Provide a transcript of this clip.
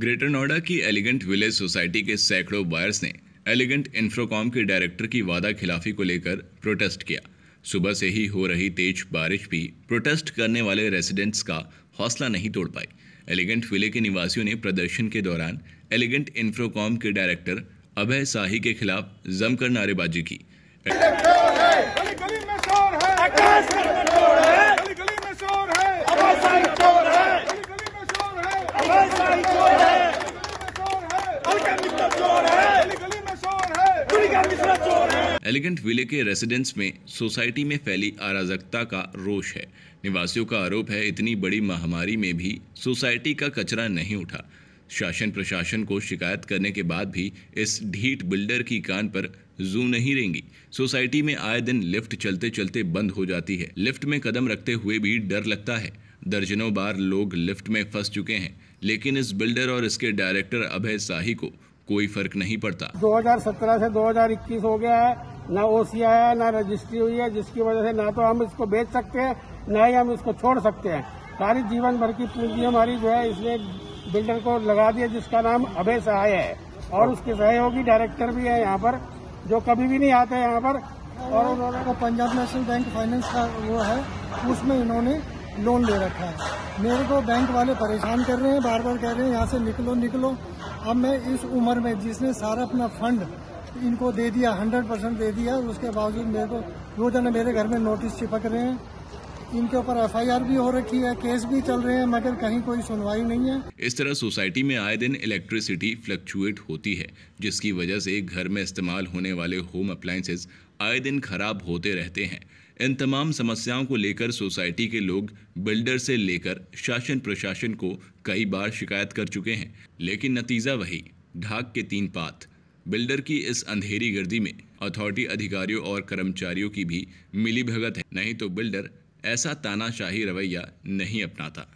greater Noida की elegant village society के सैकड़ों बायर्स ने एलिगेंट इन्फ्रोकॉम के डायरेक्टर की वादा खिलाफी को लेकर प्रोटेस्ट किया सुबह से ही हो रही तेज बारिश भी प्रोटेस्ट करने वाले रेजिडेंट्स का हौसला नहीं तोड़ पाई एलिगेंट विले के निवासियों ने प्रदर्शन के दौरान एलिगेंट इन्फ्रोकॉम के डायरेक्टर अभय साही के खिलाफ जमकर नारेबाजी की एलिगेंट विले के रेसिडेंस में सोसाइटी में फैली अराजकता का रोष है निवासियों का आरोप है इतनी बड़ी महामारी में भी सोसाइटी का कचरा नहीं उठा शासन प्रशासन को शिकायत करने के बाद भी इस ढीठ बिल्डर की कान पर जू नहीं रहेंगी सोसाइटी में आए दिन लिफ्ट चलते चलते बंद हो जाती है लिफ्ट में कदम रखते हुए भी डर लगता है दर्जनों बार लोग लिफ्ट में फंस चुके हैं लेकिन इस बिल्डर और इसके डायरेक्टर अभय शाही को कोई फर्क नहीं पड़ता 2017 से 2021 हो गया है ना ओसी आया ना रजिस्ट्री हुई है जिसकी वजह से ना तो हम इसको बेच सकते हैं ना ही हम इसको छोड़ सकते हैं सारी जीवन भर की पूंजी हमारी जो है इसने बिल्डर को लगा दिया जिसका नाम अभय सहाय है और उसके सहयोगी डायरेक्टर भी है यहाँ पर जो कभी भी नहीं आते यहाँ पर और उन्होंने पंजाब नेशनल बैंक फाइनेंस का वो है उसमें इन्होंने लोन ले रखा है मेरे को बैंक वाले परेशान कर रहे हैं बार बार कह रहे हैं यहाँ से निकलो निकलो अब मैं इस उम्र में जिसने सारा अपना फंड इनको दे दिया हंड्रेड परसेंट दे दिया उसके बावजूद मेरे को रोजाना मेरे घर में नोटिस चिपक रहे हैं इनके ऊपर एफ भी हो रखी है केस भी चल रहे हैं मगर कहीं कोई सुनवाई नहीं है इस तरह सोसाइटी में आए दिन इलेक्ट्रिसिटी फ्लक्चुएट होती है जिसकी वजह से घर में इस्तेमाल होने वाले होम अप्लाइंसेज आए दिन खराब होते रहते हैं इन तमाम समस्याओं को लेकर सोसाइटी के लोग बिल्डर से लेकर शासन प्रशासन को कई बार शिकायत कर चुके हैं लेकिन नतीजा वही ढाक के तीन पात बिल्डर की इस अंधेरी गर्दी में अथॉरिटी अधिकारियों और कर्मचारियों की भी मिली भगत है नहीं तो बिल्डर ऐसा तानाशाही रवैया नहीं अपनाता